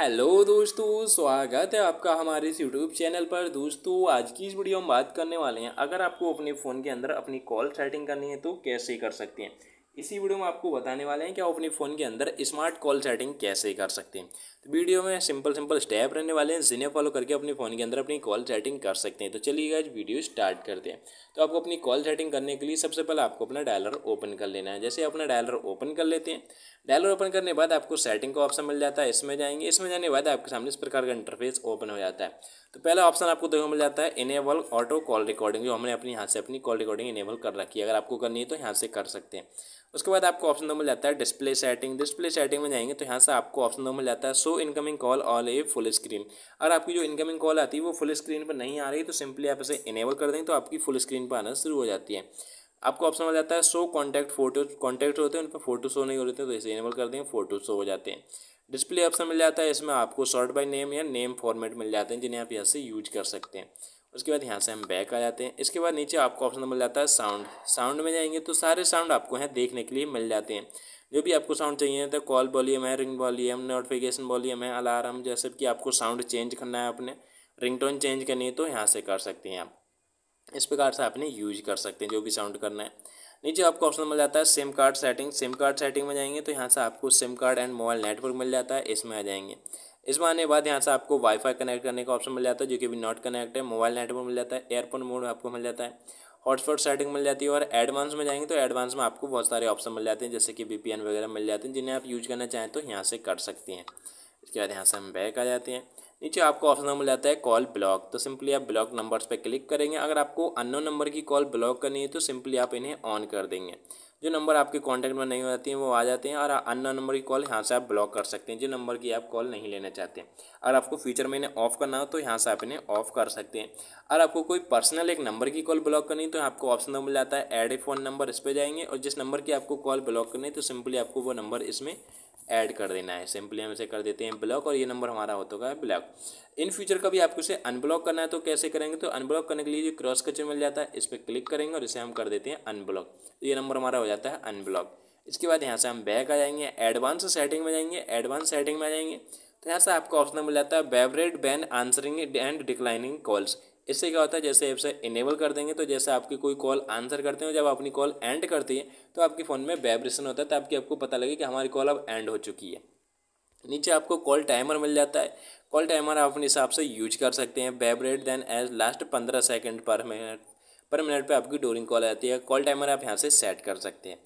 hello दोस्तों स्वागत है आपका हमारे इस यूट्यूब चैनल पर दोस्तों आज की इस वीडियो हम बात करने वाले हैं अगर आपको अपने फ़ोन के अंदर अपनी कॉल सेटिंग करनी है तो कैसे कर सकते हैं इसी वीडियो में आपको बताने वाले हैं कि आप अपने फ़ोन के अंदर स्मार्ट कॉल सेटिंग कैसे कर सकते हैं तो वीडियो में सिंपल सिंपल स्टेप रहने वाले हैं जिन्हें फॉलो करके अपने फ़ोन के अंदर अपनी कॉल सेटिंग कर सकते हैं तो चलिए आज वीडियो स्टार्ट करते हैं तो आपको अपनी कॉल सेटिंग करने के लिए सबसे पहले आपको अपना डायलर ओपन कर लेना है जैसे अपना डायलर ओपन कर लेते हैं डायलर ओपन करने बाद आपको सेटिंग का ऑप्शन मिल जाता है इसमें जाएंगे इसमें जाने के बाद आपके सामने इस प्रकार का इंटरफेस ओपन हो जाता है तो पहला ऑप्शन आपको देखने मिल जाता है इनेबल ऑटो कॉल रिकॉर्डिंग जो हमने अपने यहाँ से अपनी कॉल रिकॉर्डिंग इनेबल कर रखी है अगर आपको करनी है तो यहाँ से कर सकते हैं उसके बाद आपको ऑप्शन नंबर मिल जाता है डिस्प्ले सेटिंग डिस्प्ले सेटिंग में जाएंगे तो यहाँ से आपको ऑप्शन नंबर मिल जाता है so incoming call all a full screen अगर आपकी जो इनकमिंग कॉल आती है वो फुल स्क्रीन पर नहीं आ रही तो सिंपली आप इसे इनेबल कर दें तो आपकी फुल स्क्रीन पर आना शुरू हो जाती है आपको ऑप्शन मिल जाता है सो कॉन्टैक्ट फोटो कॉन्टैक्ट होते हैं उन पर फोटो शो नहीं हो रहते तो इसे इनेबल कर दें फोटो शो हो जाते हैं डिस्प्ले ऑप्शन मिल जाता है इसमें आपको शॉर्ट बाय नेम या नेम फॉर्मेट मिल जाते हैं जिन्हें आप यहाँ से यूज कर सकते हैं उसके बाद यहाँ से हम बैक आ जाते हैं इसके बाद नीचे आपको ऑप्शन मिल जाता है साउंड साउंड में जाएंगे तो सारे साउंड आपको यहाँ देखने के लिए मिल जाते हैं जो भी आपको साउंड चाहिए तो कॉल वॉलीम है रिंग वॉलीम नोटिफिकेशन वॉलीम है अलार्म जैसे कि आपको साउंड चेंज करना है अपने रिंगटोन चेंज करनी है तो यहाँ से कर सकते हैं आप इस प्रकार से आपने यूज कर सकते हैं जो भी साउंड करना है नीचे आपको ऑप्शन मिल जाता है SIM card setting SIM card setting में जाएंगे तो यहाँ से आपको SIM card and mobile network मिल जाता है इसमें आ जाएंगे इसमें आने के बाद यहाँ से आपको वाईफाई कनेक्ट करने का ऑप्शन मिल जाता है जो कि अभी नॉट कनेक्ट है मोबाइल नेटवर्क मिल जाता है एयरपोर्ट मोड आपको मिल जाता है हॉटस्पॉट सेटिंग मिल जाती है और एडवांस में जाएंगे तो एडवांस में आपको बहुत सारे ऑप्शन मिल जाते हैं जैसे कि वीपीएन वगैरह मिल जाते हैं जिन्हें आप यूज करना चाहें तो यहाँ से कर सकती हैं इसके बाद यहाँ से हम बैक आ जाते हैं नीचे आपको ऑप्शन मिल जाता है कॉल ब्लॉक तो सिंपली आप ब्लॉक नंबर्स पर क्लिक करेंगे अगर आपको अननोन नंबर की कॉल ब्लॉक करनी है तो सिंपली आप इन्हें ऑन कर देंगे जो नंबर आपके कॉन्टैक्ट में नहीं हो जाती हैं वो आ जाते हैं और अन्य नंबर की कॉल यहाँ से आप ब्लॉक कर सकते हैं जो नंबर की आप कॉल नहीं लेना चाहते हैं अगर आपको फ्यूचर में इन्हें ऑफ करना हो तो यहाँ से आप इन्हें ऑफ कर सकते हैं और आपको कोई पर्सनल एक तो नंबर की कॉल ब्लॉक करनी तो आपको ऑप्शन मिल जाता है एड ए फ़ोन नंबर इस पर जाएंगे और जिस नंबर की आपको कॉल ब्लॉक करनी है तो सिंपली आपको वो नंबर इसमें ऐड कर देना है सिंपली हम इसे कर देते हैं ब्लॉक और ये नंबर हमारा होता तो है ब्लॉक इन फ्यूचर कभी आपको इसे अनब्लॉक करना है तो कैसे करेंगे तो अनब्लॉक करने के लिए जो क्रॉस का चिन्ह मिल जाता है इस पर क्लिक करेंगे और इसे हम कर देते हैं अनब्लॉक तो ये नंबर हमारा हो जाता है अनब्लॉक इसके बाद यहाँ से हम बैक आ जाएंगे एडवांस सेटिंग में जाएंगे एडवांस सेटिंग में आ जाएंगे तो यहाँ से आपको ऑप्शन मिल जाता है vibrate when answering and declining calls इससे क्या होता है जैसे ऐप से इनेबल कर देंगे तो जैसे आपकी कोई कॉल आंसर करते हैं जब अपनी कॉल एंड करती है तो आपके फ़ोन में वाइब्रेशन होता है आपकी आपको पता लगे कि हमारी कॉल अब एंड हो चुकी है नीचे आपको कॉल टाइमर मिल जाता है कॉल टाइमर आप अपने हिसाब से यूज कर सकते हैं वाइब्रेट देन एज लास्ट पंद्रह सेकेंड पर मिनट पर मिनट पे आपकी डोरिंग कॉल आती है कॉल टाइमर आप यहाँ से सेट कर सकते हैं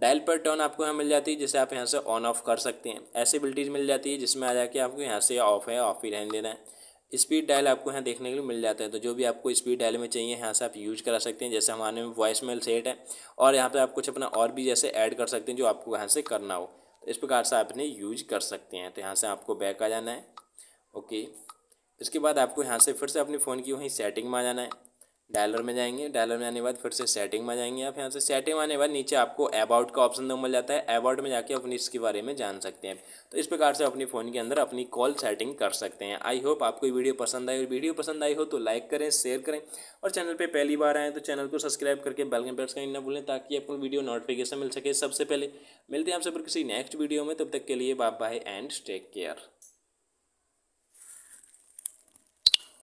डायल पर टर्न आपको यहाँ मिल जाती है जिसे आप यहाँ से ऑन ऑफ कर सकते हैं ऐसी बिल्टीज मिल जाती है जिसमें आ जाके आपको यहाँ से ऑफ है ऑफ ही रहने देना है स्पीड डायल आपको यहाँ देखने के लिए मिल जाता है तो जो भी आपको स्पीड डायल में चाहिए यहाँ से आप यूज करा सकते हैं जैसे हमारे में वॉइस मेल सेट है और यहाँ पे आप कुछ अपना और भी जैसे ऐड कर सकते हैं जो आपको यहाँ से करना हो तो इस प्रकार से आप इन्हें यूज कर सकते हैं तो यहाँ से आपको बैक आ जाना है ओके इसके बाद आपको यहाँ से फिर से अपने फ़ोन की वहीं सेटिंग में आ जाना है डायलर में जाएंगे डायलर में आने के बाद फिर से सेटिंग में जाएंगे आप यहाँ से सेटिंग में आने के बाद नीचे आपको अबाउट का ऑप्शन मिल जाता है अबाउट में जाके अपनी इसके बारे में जान सकते हैं तो इस प्रकार से अपनी फ़ोन के अंदर अपनी कॉल सेटिंग कर सकते हैं आई होप आपको ये वीडियो पसंद आई और वीडियो पसंद आई हो तो लाइक करें शेयर करें और चैनल पर पहली बार आएँ तो चैनल को सब्सक्राइब करके बेल प्रेस करना ना भूलें ताकि आपको वीडियो नोटिफिकेशन मिल सके सबसे पहले मिलते हैं आपसे फिर किसी नेक्स्ट वीडियो में तब तक के लिए bye bye and take care